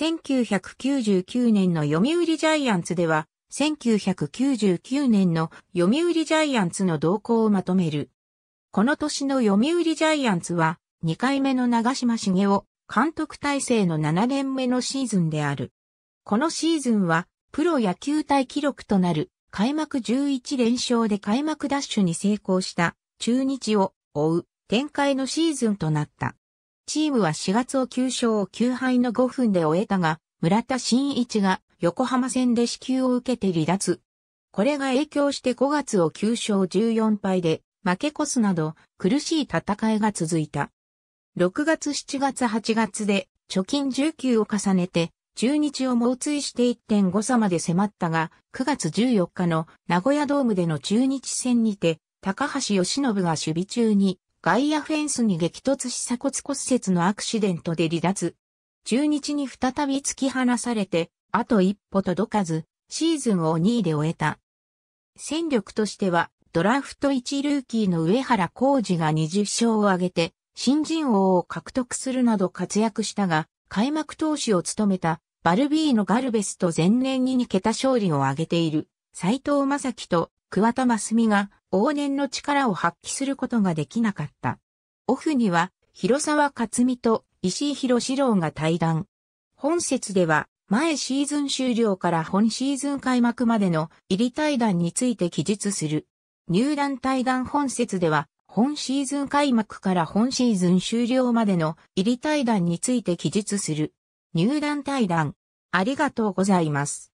1999年の読売ジャイアンツでは、1999年の読売ジャイアンツの動向をまとめる。この年の読売ジャイアンツは、2回目の長島茂雄監督体制の7年目のシーズンである。このシーズンは、プロ野球体記録となる開幕11連勝で開幕ダッシュに成功した中日を追う展開のシーズンとなった。チームは4月を9勝9敗の5分で終えたが、村田真一が横浜戦で支給を受けて離脱。これが影響して5月を9勝14敗で負け越すなど苦しい戦いが続いた。6月7月8月で貯金19を重ねて中日を猛追して1.5差まで迫ったが、9月14日の名古屋ドームでの中日戦にて、高橋由伸が守備中に外野フェンスに激突し鎖骨骨折のアクシデントで離脱。中日に再び突き放されて、あと一歩届かず、シーズンを2位で終えた。戦力としては、ドラフト1ルーキーの上原浩二が20勝を挙げて、新人王を獲得するなど活躍したが、開幕投手を務めたバルビーノ・ガルベスと前年に2桁勝利を挙げている、斎藤正樹と桑田真澄が往年の力を発揮することができなかった。オフには、広沢克美と石井博志郎が対談。本節では、前シーズン終了から本シーズン開幕までの入り対談について記述する。入団対談本節では、本シーズン開幕から本シーズン終了までの入り対談について記述する。入団対談。ありがとうございます。